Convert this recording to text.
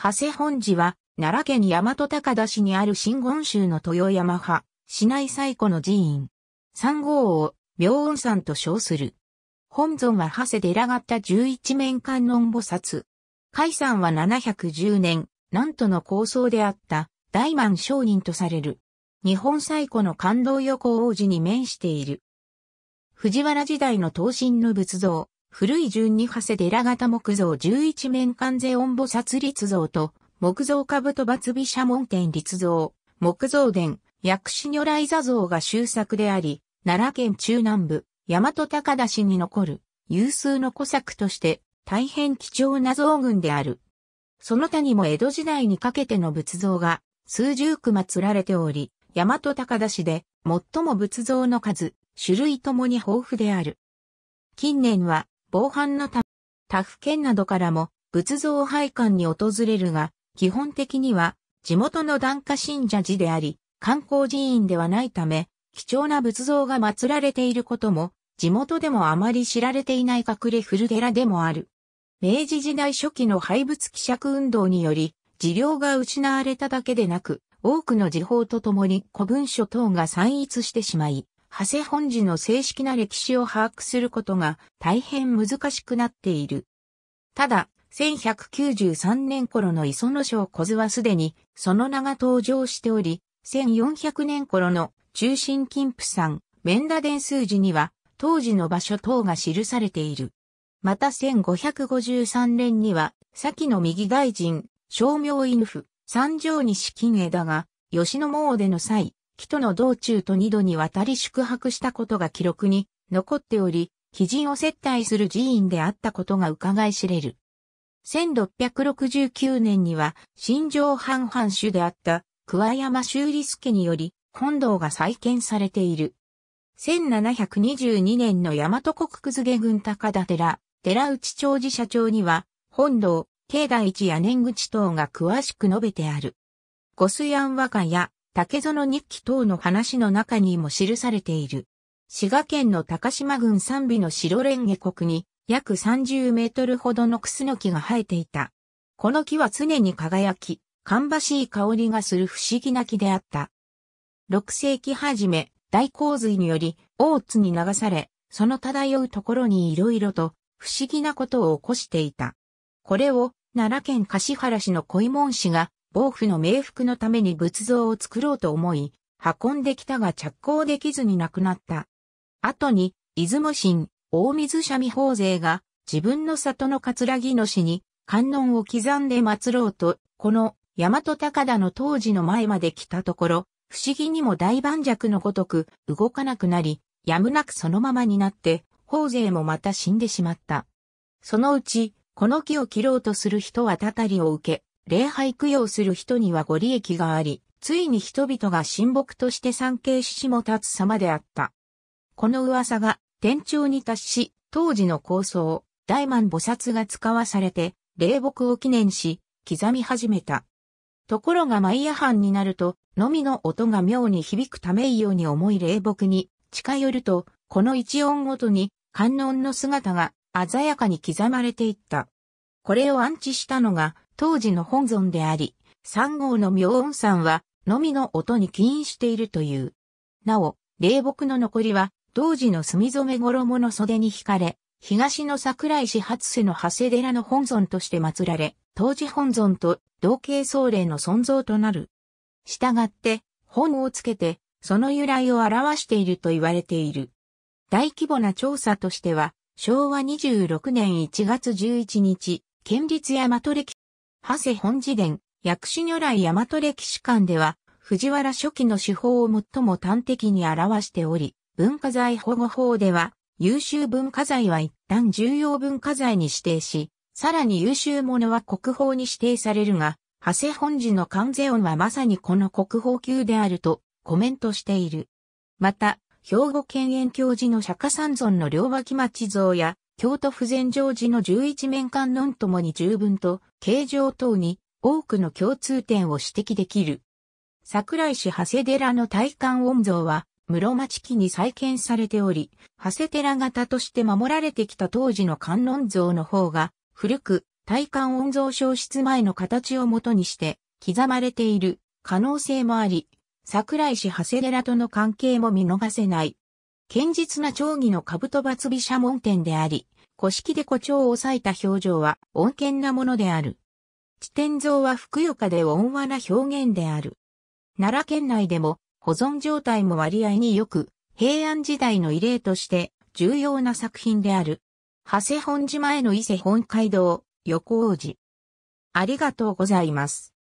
長谷本寺は、奈良県大和高田市にある新言宗の豊山派、市内最古の寺院。三号を、明音山と称する。本尊は長谷寺た十一面観音菩薩。海山は710年、南都の構想であった大満商人とされる。日本最古の感動横王子に面している。藤原時代の東神の仏像、古い順に長谷寺型木造11面関税音母殺立像と、木造兜抜美社門店立像、木造殿、薬師如来座像が終作であり、奈良県中南部、大和高田市に残る、有数の古作として、大変貴重な像群である。その他にも江戸時代にかけての仏像が、数十区祀られており、大和高田市で、最も仏像の数、種類ともに豊富である。近年は、防犯のため、他府県などからも仏像拝観に訪れるが、基本的には地元の檀家信者寺であり、観光寺院ではないため、貴重な仏像が祀られていることも、地元でもあまり知られていない隠れ古寺でもある。明治時代初期の廃仏希釈運動により、寺領が失われただけでなく、多くの時報とともに古文書等が散逸してしまい、長谷本寺の正式な歴史を把握することが大変難しくなっている。ただ、1193年頃の磯野省小津はすでにその名が登場しており、1400年頃の中心金布山、メンダ伝数字には当時の場所等が記されている。また1553年には、先の右大臣、商名犬府、三条西金枝が、吉野詣での際、帰途の道中と二度にわたり宿泊したことが記録に残っており、貴人を接待する寺院であったことが伺い知れる。1669年には、新城藩藩主であった桑山修理助により、本堂が再建されている。1722年の大和国崩下軍高田寺、寺内長寺社長には、本堂、境内一屋根口等が詳しく述べてある。五水庵和歌や竹園日記等の話の中にも記されている。滋賀県の高島郡三尾の白蓮華国に約30メートルほどのクスノキが生えていた。この木は常に輝き、かんばしい香りがする不思議な木であった。6世紀初め、大洪水により、大津に流され、その漂うところに色々と不思議なことを起こしていた。これを奈良県橿原市の小井門氏が王府の冥福のために仏像を作ろうと思い、運んできたが着工できずに亡くなった。後に、出雲神、大水三味法勢が、自分の里の葛木の死に、観音を刻んで祀ろうと、この、大和高田の当時の前まで来たところ、不思議にも大盤石のごとく、動かなくなり、やむなくそのままになって、法勢もまた死んでしまった。そのうち、この木を切ろうとする人はたたりを受け、礼拝供養する人にはご利益があり、ついに人々が神木として参詣ししも立つ様であった。この噂が天朝に達し、当時の構想、大満菩薩が使わされて、霊木を記念し、刻み始めた。ところがマイヤ藩になると、のみの音が妙に響くためいように重い霊木に近寄ると、この一音ごとに観音の姿が鮮やかに刻まれていった。これを安置したのが当時の本尊であり、三号の妙音山は、のみの音に起因しているという。なお、霊木の残りは、当時の墨染め衣の袖に惹かれ、東の桜井市初世の長谷寺の本尊として祀られ、当時本尊と同系僧霊の存像となる。したがって、本をつけて、その由来を表していると言われている。大規模な調査としては、昭和26年1月11日、県立山取歴長谷本寺伝、薬師如来大和歴史館では、藤原初期の手法を最も端的に表しており、文化財保護法では、優秀文化財は一旦重要文化財に指定し、さらに優秀のは国宝に指定されるが、長谷本寺の関税音はまさにこの国宝級であるとコメントしている。また、兵庫県園教授の釈迦三尊の両脇町像や京都府全城寺の十一面観音ともに十分と、形状等に多くの共通点を指摘できる。桜井市長谷寺の体感音像は、室町期に再建されており、長谷寺型として守られてきた当時の観音像の方が、古く、体感音像消失前の形をもとにして、刻まれている可能性もあり、桜井市長谷寺との関係も見逃せない。堅実な町議の兜罰毘社門店であり、古式で誇張を抑えた表情は穏健なものである。地点像はふくよかで温和な表現である。奈良県内でも保存状態も割合によく、平安時代の慰霊として重要な作品である。長谷本島への伊勢本街道、横王寺。ありがとうございます。